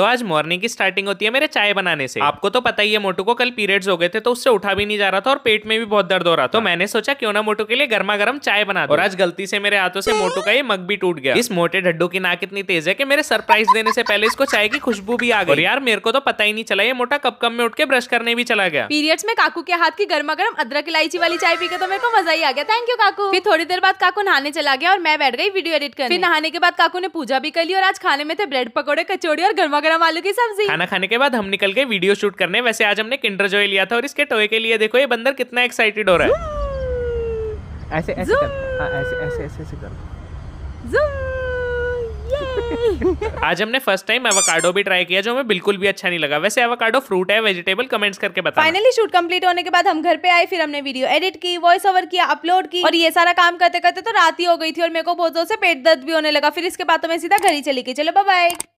तो आज मॉर्निंग की स्टार्टिंग होती है मेरे चाय बनाने से आपको तो पता ही है मोटू को कल पीरियड्स हो गए थे तो उससे उठा भी नहीं जा रहा था और पेट में भी बहुत दर्द हो रहा था तो हाँ। मैंने सोचा क्यों ना मोटू के लिए गर्मा गर्म चाय बना और आज गलती से मेरे हाथों से मोटू का ये मग भी टूट गया इस मोटे ढड्डू की नाक इतनी तेज है की मेरे सरप्राइज देने से पहले इसको चाय की खुशबू भी आ गई यार मेरे को तो पता ही नहीं चला ये मोटा कब कम में उठ के ब्रश करने भी चला गया पीरियड्स में काकू के हाथ की गर्मा गर्म अदरक इलायची वाली चाय पी के तो मेरे को मजा ही आ गया थैंक यू काकू फिर थोड़ी देर बाद काकू नहाने चला गया और मैं बैठ गई वीडियो एडिट कर फिर नहाने के बाद काकू ने पूजा भी कर ली और आज खाने में थे ब्रेड पकौड़े कचौड़ी और गर्मा गरम आलू की सब्जी खाना खाने के बाद हम निकल गए वीडियो शूट करने वैसे आज हमने किंडर जॉय लिया था और इसके टोए के लिए देखो ये बंदर कितना एक्साइटेड हो रहा है ऐसे ऐसे कर, आ, हाँ, ऐसे ऐसे ऐसे ऐसे कर आज हमने फर्स्ट टाइम एवोकाडो भी ट्राई किया जो हमें बिल्कुल भी अच्छा नहीं लगा वैसे एवोकाडो फ्रूट है वेजिटेबल कमेंट्स करके बताना फाइनली शूट कंप्लीट होने के बाद हम घर पे आए फिर हमने वीडियो एडिट की वॉइस ओवर किया अपलोड की और ये सारा काम करते करते तो रात ही हो गई थी और मेरे को बहुत जोर से पेट दर्द भी होने लगा फिर इसके बाद तो मैं सीधा घर ही चली गई चलो बाय